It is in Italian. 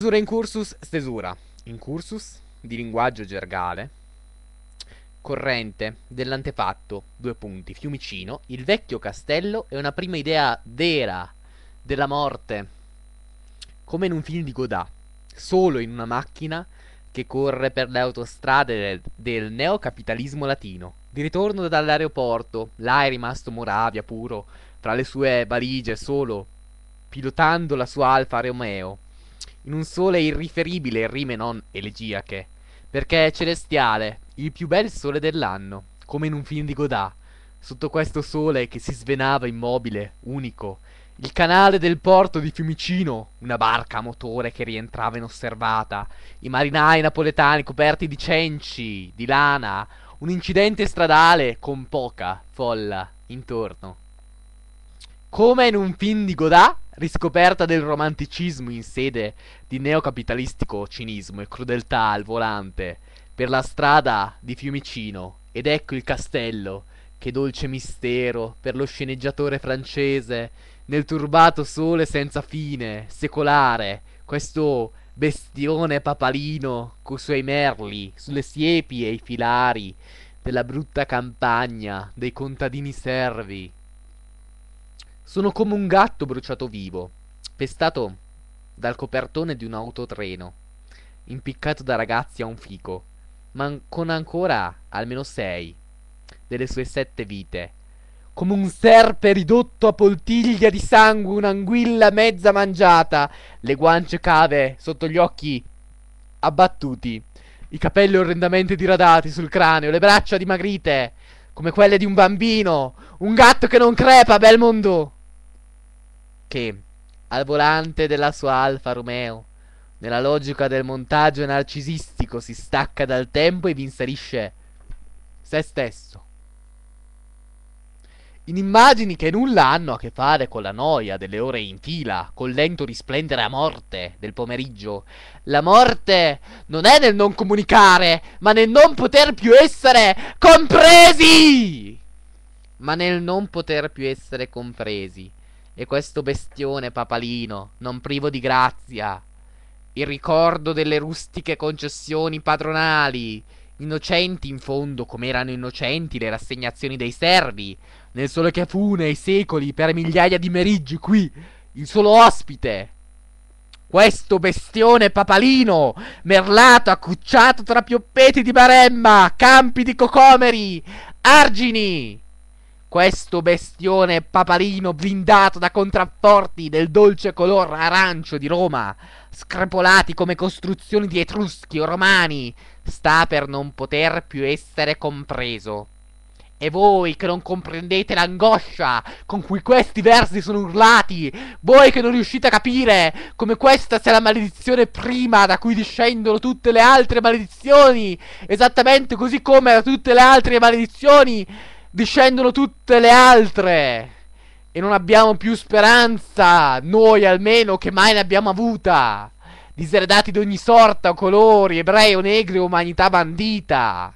Stesura in cursus, stesura in cursus di linguaggio gergale, corrente dell'antefatto, due punti, Fiumicino, il vecchio castello e una prima idea vera della morte, come in un film di Godà, solo in una macchina che corre per le autostrade del, del neocapitalismo latino. Di ritorno dall'aeroporto, là è rimasto Moravia puro, fra le sue valigie solo, pilotando la sua Alfa Romeo in un sole irriferibile rime non elegiache, perché è celestiale, il più bel sole dell'anno, come in un film di Godard, sotto questo sole che si svenava immobile, unico, il canale del porto di Fiumicino, una barca a motore che rientrava inosservata, i marinai napoletani coperti di cenci, di lana, un incidente stradale con poca folla intorno come in un film di Godard, riscoperta del romanticismo in sede di neocapitalistico cinismo e crudeltà al volante per la strada di Fiumicino. Ed ecco il castello, che dolce mistero per lo sceneggiatore francese, nel turbato sole senza fine, secolare, questo bestione papalino coi suoi merli sulle siepi e i filari della brutta campagna dei contadini servi sono come un gatto bruciato vivo, pestato dal copertone di un autotreno, impiccato da ragazzi a un fico, ma con ancora almeno sei delle sue sette vite. Come un serpe ridotto a poltiglia di sangue, un'anguilla mezza mangiata, le guance cave sotto gli occhi abbattuti, i capelli orrendamente diradati sul cranio, le braccia dimagrite, come quelle di un bambino, un gatto che non crepa, bel mondo! che al volante della sua Alfa Romeo, nella logica del montaggio narcisistico, si stacca dal tempo e vi inserisce se stesso. In immagini che nulla hanno a che fare con la noia delle ore in fila, col lento risplendere a morte del pomeriggio. La morte non è nel non comunicare, ma nel non poter più essere compresi! Ma nel non poter più essere compresi e questo bestione papalino, non privo di grazia, il ricordo delle rustiche concessioni padronali, innocenti in fondo come erano innocenti le rassegnazioni dei servi, nel sole che fu nei secoli per migliaia di meriggi qui, il solo ospite. Questo bestione papalino, merlato, accucciato tra pioppeti di baremma, campi di cocomeri, argini, questo bestione papalino blindato da contrafforti del dolce color arancio di Roma, screpolati come costruzioni di etruschi o romani, sta per non poter più essere compreso. E voi che non comprendete l'angoscia con cui questi versi sono urlati, voi che non riuscite a capire come questa sia la maledizione prima da cui discendono tutte le altre maledizioni, esattamente così come da tutte le altre maledizioni, discendono tutte le altre. E non abbiamo più speranza, noi almeno, che mai ne abbiamo avuta. Diseredati di ogni sorta, colori, ebrei o negri, umanità bandita.